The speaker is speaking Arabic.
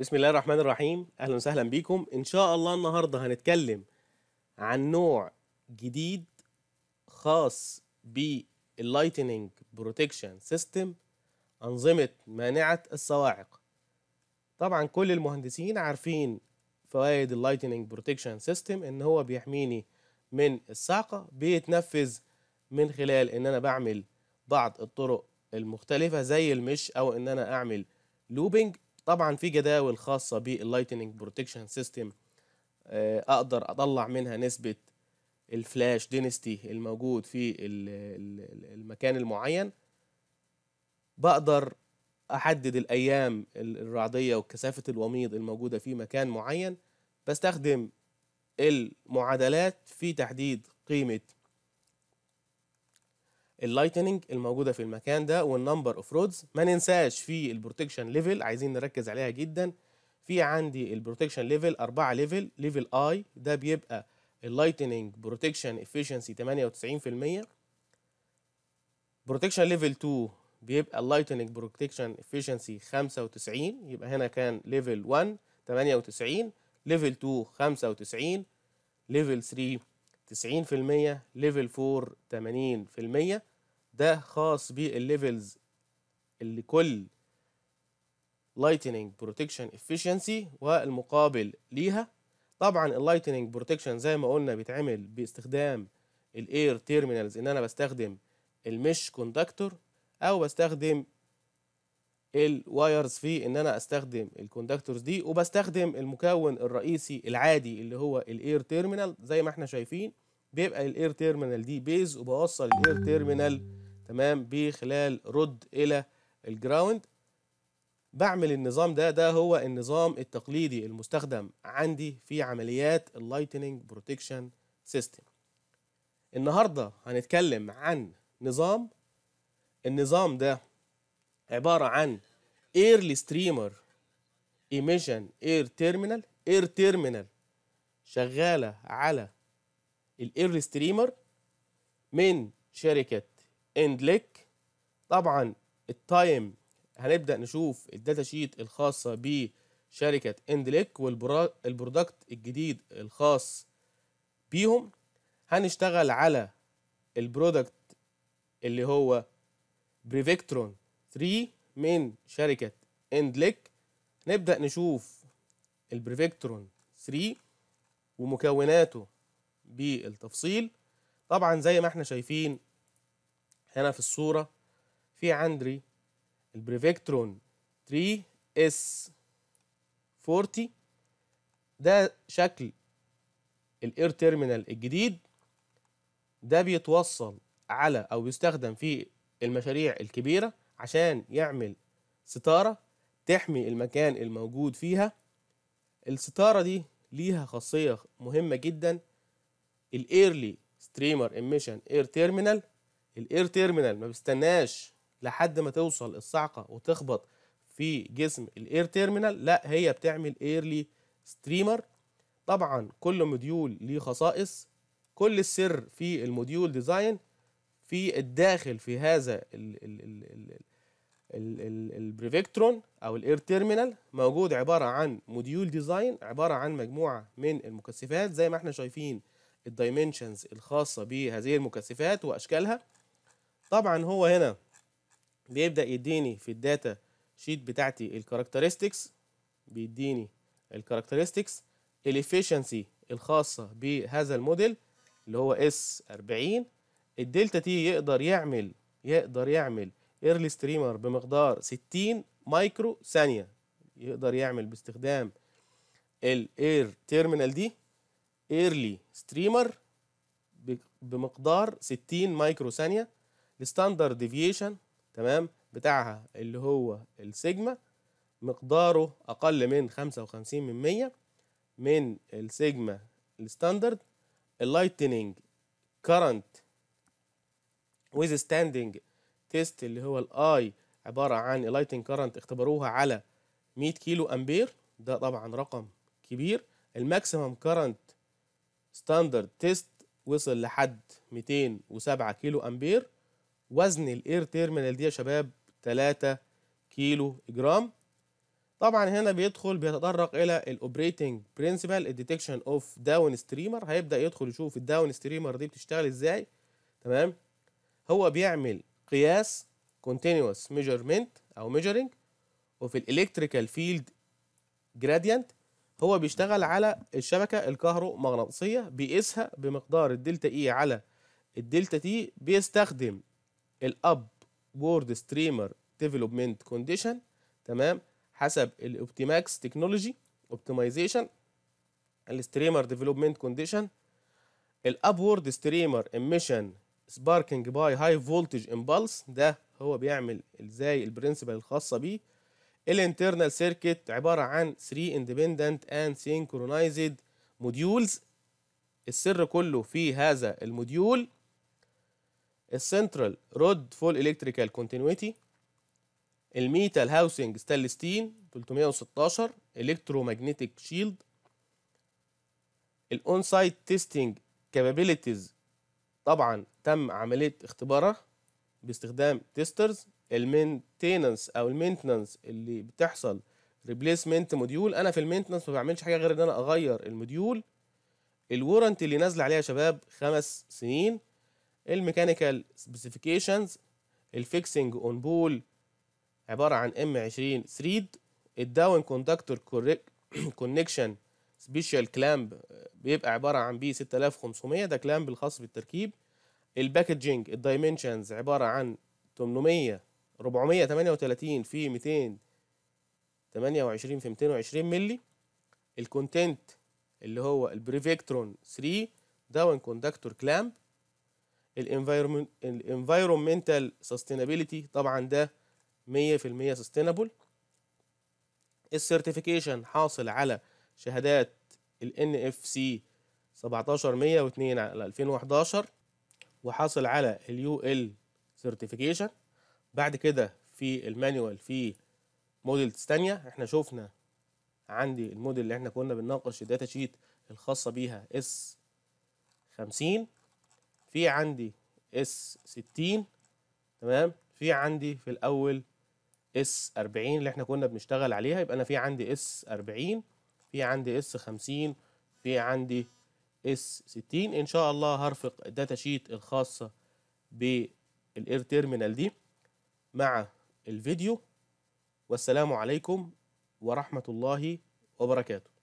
بسم الله الرحمن الرحيم اهلا وسهلا بيكم ان شاء الله النهارده هنتكلم عن نوع جديد خاص باللايتنينج بروتكشن سيستم انظمه مانعه الصواعق طبعا كل المهندسين عارفين فوائد اللايتنينج بروتكشن سيستم ان هو بيحميني من الصعقه بيتنفذ من خلال ان انا بعمل بعض الطرق المختلفه زي المش او ان انا اعمل لوبينج طبعا في جداول خاصة باللايتنينج بروتكشن سيستم اقدر اطلع منها نسبة الفلاش دينستي الموجود في المكان المعين بقدر احدد الايام الرعدية وكثافة الوميض الموجودة في مكان معين بستخدم المعادلات في تحديد قيمة اللايتنينج الموجوده في المكان ده والنمبر اوف رودز ما ننساش في البروتكشن ليفل عايزين نركز عليها جدا في عندي البروتكشن ليفل أربعة ليفل ليفل اي ده بيبقى اللايتنينج بروتكشن افشنسي 98% بروتكشن ليفل 2 بيبقى اللايتنينج بروتكشن افشنسي 95 يبقى هنا كان ليفل 1 98 ليفل 2 95 ليفل 3 90% ليفل 4 80% ده خاص بالليفلز اللي كل لايتنينج بروتكشن افشنسي والمقابل ليها طبعا اللايتنينج بروتكشن زي ما قلنا بيتعمل باستخدام الاير تيرمينالز ان انا بستخدم المش كوندكتور او بستخدم الوايرز في ان انا استخدم الكوندكتورز دي وبستخدم المكون الرئيسي العادي اللي هو الاير تيرمينال زي ما احنا شايفين بيبقى الاير تيرمينال دي بيز وبوصل الاير تيرمينال تمام بخلال رد الى الجراوند بعمل النظام ده ده هو النظام التقليدي المستخدم عندي في عمليات اللايتنينج بروتكشن سيستم النهارده هنتكلم عن نظام النظام ده عبارة عن ايرلي ستريمر ايميشن اير تيرمينال اير تيرمينال شغاله على الايرلي ستريمر من شركه اندليك طبعا التايم هنبدا نشوف الداتا شيت الخاصه بشركه اندليك والبرودكت الجديد الخاص بيهم هنشتغل على البرودكت اللي هو بريفكترون 3 من شركة اندليك نبدأ نشوف البريفكترون 3 ومكوناته بالتفصيل طبعا زي ما احنا شايفين هنا في الصورة في عندي البريفكترون 3 اس 40 ده شكل الاير تيرمينال الجديد ده بيتوصل على او بيستخدم في المشاريع الكبيره عشان يعمل ستارة تحمي المكان الموجود فيها الستارة دي ليها خاصية مهمة جدا الايرلي ستريمر اميشن اير تيرمينال الاير تيرمينال ما بيستناش لحد ما توصل الصعقة وتخبط في جسم الاير تيرمينال لا هي بتعمل ايرلي ستريمر طبعا كل موديول ليه خصائص كل السر في الموديول ديزاين في الداخل في هذا البريفكترون او الاير تيرمينال موجود عباره عن موديول ديزاين عباره عن مجموعه من المكثفات زي ما احنا شايفين الدايمنشنز الخاصه بهذه المكثفات واشكالها طبعا هو هنا بيبدا يديني في الداتا شيت بتاعتي الكاركترستكس بيديني الكاركترستكس الافيشنسي الخاصه بهذا الموديل اللي هو اس 40 الدلتا تي يقدر يعمل يقدر يعمل ايرلي ستريمر بمقدار 60 مايكرو ثانيه يقدر يعمل باستخدام الاير تيرمينال دي ايرلي ستريمر بمقدار 60 مايكرو ثانيه الستاندرد ديفيشن تمام بتاعها اللي هو السيجما مقداره اقل من 55 من 100 من السيجما الستاندرد اللايتنينج كارنت ويز ستاندنج تيست اللي هو الاي عباره عن اللايتنج كارنت اختبروها على 100 كيلو امبير ده طبعا رقم كبير الماكسيمم كارنت ستاندرد تيست وصل لحد 207 كيلو امبير وزن الاير تيرمينال دي يا شباب 3 كيلو جرام طبعا هنا بيدخل بيتطرق الى الاوبريتنج برنسبل الديتكشن اوف داون ستريمر هيبدا يدخل يشوف الداون ستريمر دي بتشتغل ازاي تمام هو بيعمل قياس continuous measurement او measuring وفي الالكتريكال فيلد جراديانت هو بيشتغل على الشبكه الكهرومغناطيسيه بيقيسها بمقدار الدلتا اي e على الدلتا تي بيستخدم الاب وورد ستريمر ديفلوبمنت كونديشن تمام حسب الاوبتيماكس تكنولوجي اوبتمايزيشن الستريمر ديفلوبمنت كونديشن الاب وورد ستريمر اميشن سباركنج باي هاي فولتج امبلس ده هو بيعمل ازاي البرنسبل الخاصه بيه الانترنال سيركت عباره عن 3 اندبندنت اند سينكرونايزد موديولز السر كله في هذا الموديول السنترال رود فول الكتريكال كونتينيوتي الميتال هاوسنج ستانلس ستيل 316 الكترومagnetic شيلد الاون سايت تيستينج كابابيلتيز طبعا تم عمليه اختبارها باستخدام تيسترز المينتيننس او المينتننس اللي بتحصل ريبليسمنت موديول انا في المينتننس ما بعملش حاجه غير ان انا اغير الموديول الورنت اللي نازله عليها يا شباب خمس سنين الميكانيكال سبيسيفيكيشنز الفيكسنج اون بول عباره عن ام 20 ثريد الداون كوندكتور كونكشن سبيشال كلامب بيبقى عباره عن بي 6500 ده كلامب الخاص بالتركيب الباكجينج الدايمنشنز عباره عن 800 438 في 200 28 في 220 مللي الكونتنت اللي هو البريفيكترون 3 داون كوندكتور كلامب الانفايرومنتال سستينابيلتي طبعا ده 100% سستينابل السيرتيفيكيشن حاصل على شهادات ال NFC 17102 على 2011 وحاصل على ال UL Certification بعد كده في المانيوال في موديل تانية احنا شفنا عندي الموديل اللي احنا كنا بنناقش الداتا شيت الخاصة بيها S 50 في عندي S 60 تمام في عندي في الاول S 40 اللي احنا كنا بنشتغل عليها يبقى انا في عندي S 40 في عندي اس 50 في عندي اس 60 ان شاء الله هرفق الداتا شيت الخاصه بالاير تيرمينال دي مع الفيديو والسلام عليكم ورحمه الله وبركاته